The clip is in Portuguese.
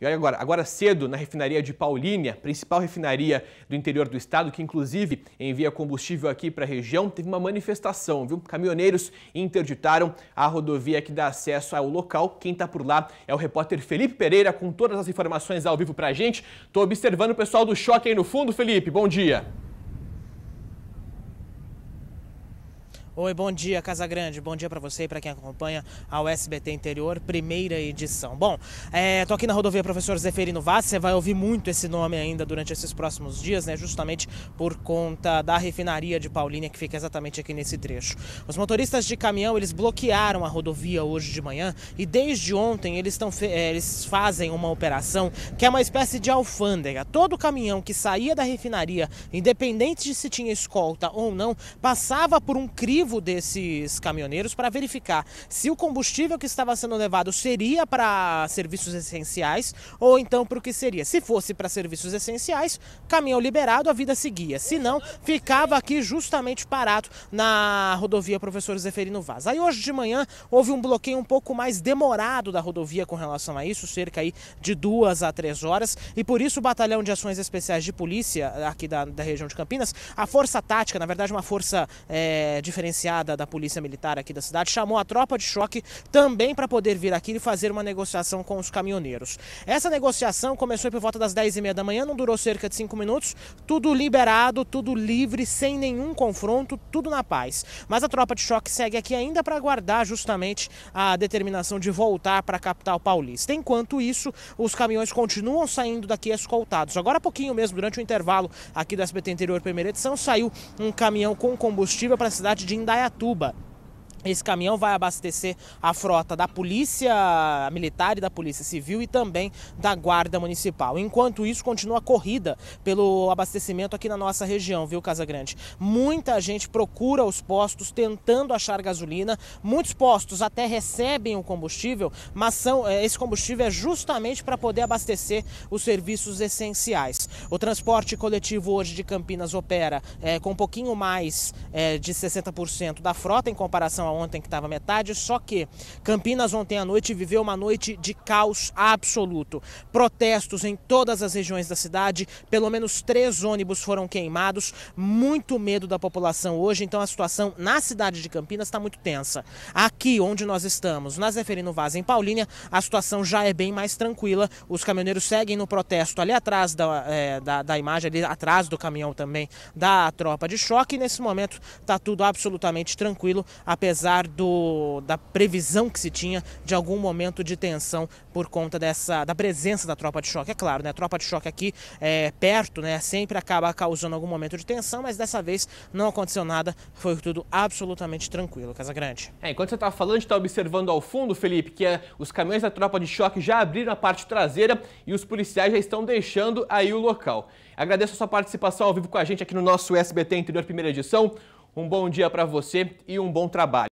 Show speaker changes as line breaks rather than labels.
E olha agora, agora cedo, na refinaria de Paulínia, principal refinaria do interior do estado, que inclusive envia combustível aqui para a região, teve uma manifestação, viu? Caminhoneiros interditaram a rodovia que dá acesso ao local. Quem está por lá é o repórter Felipe Pereira, com todas as informações ao vivo para a gente. Estou observando o pessoal do Choque aí no fundo, Felipe. Bom dia.
Oi, bom dia, Casa Grande. Bom dia para você e para quem acompanha ao SBT Interior, primeira edição. Bom, é, tô aqui na rodovia Professor Zeferino Vaz. Você vai ouvir muito esse nome ainda durante esses próximos dias, né? Justamente por conta da refinaria de Paulínia que fica exatamente aqui nesse trecho. Os motoristas de caminhão eles bloquearam a rodovia hoje de manhã e desde ontem eles estão é, eles fazem uma operação que é uma espécie de alfândega. Todo caminhão que saía da refinaria, independente de se tinha escolta ou não, passava por um crivo desses caminhoneiros para verificar se o combustível que estava sendo levado seria para serviços essenciais ou então para o que seria. Se fosse para serviços essenciais, caminhão liberado, a vida seguia. Se não, ficava aqui justamente parado na rodovia Professor Zeferino Vaz. Aí hoje de manhã houve um bloqueio um pouco mais demorado da rodovia com relação a isso, cerca aí de duas a três horas, e por isso o Batalhão de Ações Especiais de Polícia aqui da, da região de Campinas, a força tática, na verdade uma força é, eh, diferenciada, diferenciada da Polícia Militar aqui da cidade chamou a tropa de choque também para poder vir aqui e fazer uma negociação com os caminhoneiros. Essa negociação começou por volta das 10h30 da manhã, não durou cerca de 5 minutos, tudo liberado, tudo livre, sem nenhum confronto, tudo na paz. Mas a tropa de choque segue aqui ainda para aguardar justamente a determinação de voltar para a capital paulista. Enquanto isso, os caminhões continuam saindo daqui escoltados. Agora há pouquinho mesmo, durante o intervalo aqui do SBT Interior Primeira Edição, saiu um caminhão com combustível para a cidade de Indaiatuba. Esse caminhão vai abastecer a frota da Polícia Militar e da Polícia Civil e também da Guarda Municipal. Enquanto isso, continua a corrida pelo abastecimento aqui na nossa região, viu, Casa Grande? Muita gente procura os postos tentando achar gasolina. Muitos postos até recebem o combustível, mas são, é, esse combustível é justamente para poder abastecer os serviços essenciais. O transporte coletivo hoje de Campinas opera é, com um pouquinho mais é, de 60% da frota em comparação ontem que estava metade, só que Campinas ontem à noite viveu uma noite de caos absoluto. Protestos em todas as regiões da cidade, pelo menos três ônibus foram queimados, muito medo da população hoje, então a situação na cidade de Campinas está muito tensa. Aqui onde nós estamos, na Zeferino Vaz, em Paulínia, a situação já é bem mais tranquila, os caminhoneiros seguem no protesto ali atrás da, é, da, da imagem, ali atrás do caminhão também da tropa de choque, e nesse momento está tudo absolutamente tranquilo, apesar apesar do, da previsão que se tinha de algum momento de tensão por conta dessa da presença da tropa de choque. É claro, né? A tropa de choque aqui é, perto, né? Sempre acaba causando algum momento de tensão, mas dessa vez não aconteceu
nada. Foi tudo absolutamente
tranquilo, Casa É,
enquanto você estava tá falando, a gente está observando ao fundo, Felipe, que é, os caminhões da tropa de choque já abriram a parte traseira e os policiais já estão deixando aí o local. Agradeço a sua participação ao vivo com a gente aqui no nosso SBT Interior Primeira Edição. Um bom dia para você e um bom trabalho.